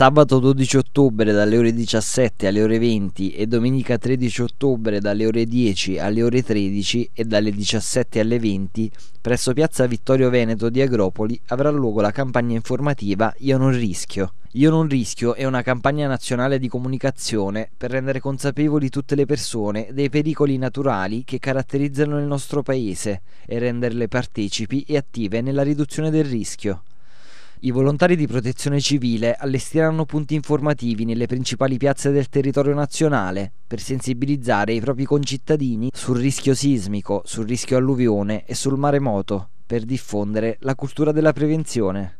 Sabato 12 ottobre dalle ore 17 alle ore 20 e domenica 13 ottobre dalle ore 10 alle ore 13 e dalle 17 alle 20 presso Piazza Vittorio Veneto di Agropoli avrà luogo la campagna informativa Io non rischio. Io non rischio è una campagna nazionale di comunicazione per rendere consapevoli tutte le persone dei pericoli naturali che caratterizzano il nostro paese e renderle partecipi e attive nella riduzione del rischio. I volontari di protezione civile allestiranno punti informativi nelle principali piazze del territorio nazionale per sensibilizzare i propri concittadini sul rischio sismico, sul rischio alluvione e sul maremoto, per diffondere la cultura della prevenzione.